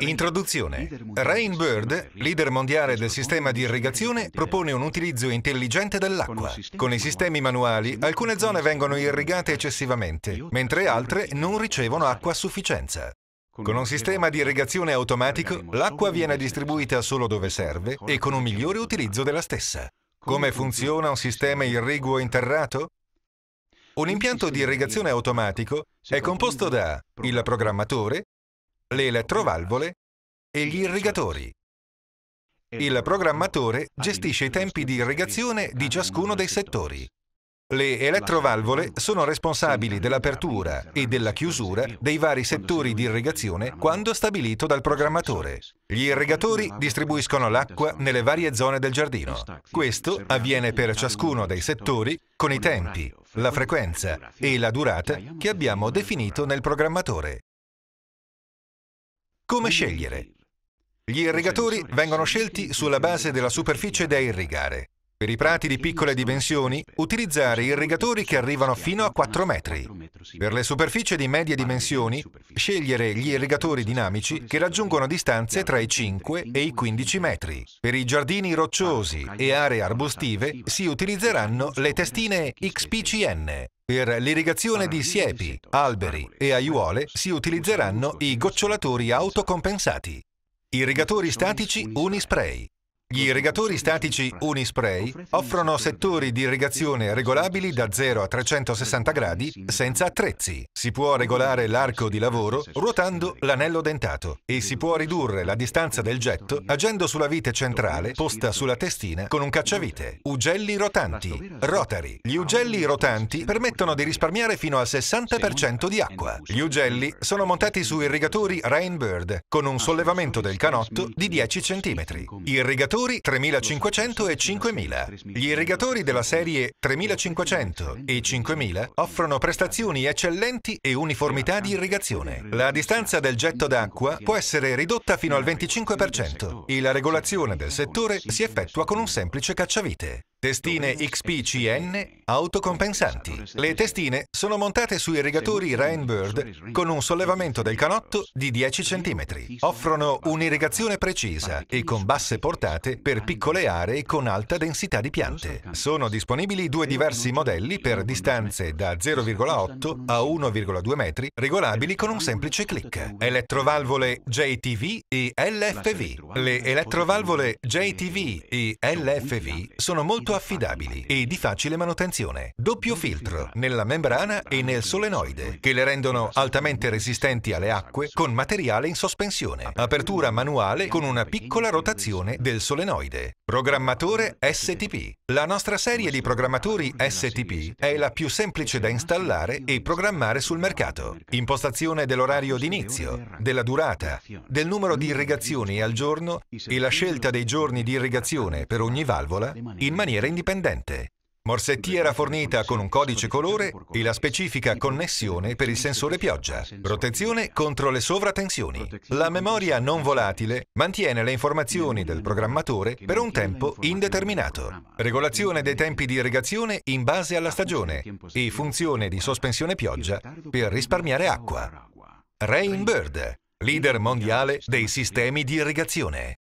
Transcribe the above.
Introduzione. Rain Bird, leader mondiale del sistema di irrigazione, propone un utilizzo intelligente dell'acqua. Con i sistemi manuali, alcune zone vengono irrigate eccessivamente, mentre altre non ricevono acqua a sufficienza. Con un sistema di irrigazione automatico, l'acqua viene distribuita solo dove serve e con un migliore utilizzo della stessa. Come funziona un sistema irriguo interrato? Un impianto di irrigazione automatico è composto da il programmatore, le elettrovalvole e gli irrigatori. Il programmatore gestisce i tempi di irrigazione di ciascuno dei settori. Le elettrovalvole sono responsabili dell'apertura e della chiusura dei vari settori di irrigazione quando stabilito dal programmatore. Gli irrigatori distribuiscono l'acqua nelle varie zone del giardino. Questo avviene per ciascuno dei settori con i tempi, la frequenza e la durata che abbiamo definito nel programmatore. Come scegliere? Gli irrigatori vengono scelti sulla base della superficie da irrigare. Per i prati di piccole dimensioni, utilizzare irrigatori che arrivano fino a 4 metri. Per le superfici di medie dimensioni, scegliere gli irrigatori dinamici che raggiungono distanze tra i 5 e i 15 metri. Per i giardini rocciosi e aree arbustive si utilizzeranno le testine XPCN. Per l'irrigazione di siepi, alberi e aiuole si utilizzeranno i gocciolatori autocompensati. Irrigatori statici unispray. Gli irrigatori statici Unispray offrono settori di irrigazione regolabili da 0 a 360 gradi senza attrezzi. Si può regolare l'arco di lavoro ruotando l'anello dentato e si può ridurre la distanza del getto agendo sulla vite centrale posta sulla testina con un cacciavite. Ugelli rotanti, rotari. Gli ugelli rotanti permettono di risparmiare fino al 60% di acqua. Gli ugelli sono montati su irrigatori Rainbird con un sollevamento del canotto di 10 cm. Irrigatori irrigatori 3500 e 5000. Gli irrigatori della serie 3500 e 5000 offrono prestazioni eccellenti e uniformità di irrigazione. La distanza del getto d'acqua può essere ridotta fino al 25% e la regolazione del settore si effettua con un semplice cacciavite. Testine XPCN autocompensanti. Le testine sono montate su irrigatori Rainbird con un sollevamento del canotto di 10 cm. Offrono un'irrigazione precisa e con basse portate per piccole aree con alta densità di piante. Sono disponibili due diversi modelli per distanze da 0,8 a 1,2 metri regolabili con un semplice clic. Elettrovalvole JTV e LFV. Le elettrovalvole JTV e LFV sono molto affidabili e di facile manutenzione concentrazione, doppio filtro nella membrana e nel solenoide, che le rendono altamente resistenti alle acque con materiale in sospensione, apertura manuale con una piccola rotazione del solenoide. Programmatore STP. La nostra serie di programmatori STP è la più semplice da installare e programmare sul mercato. Impostazione dell'orario d'inizio, della durata, del numero di irrigazioni al giorno e la scelta dei giorni di irrigazione per ogni valvola in maniera indipendente. Morsetti era fornita con un codice colore e la specifica connessione per il sensore pioggia. Protezione contro le sovratensioni. La memoria non volatile mantiene le informazioni del programmatore per un tempo indeterminato. Regolazione dei tempi di irrigazione in base alla stagione e funzione di sospensione pioggia per risparmiare acqua. Rainbird, leader mondiale dei sistemi di irrigazione.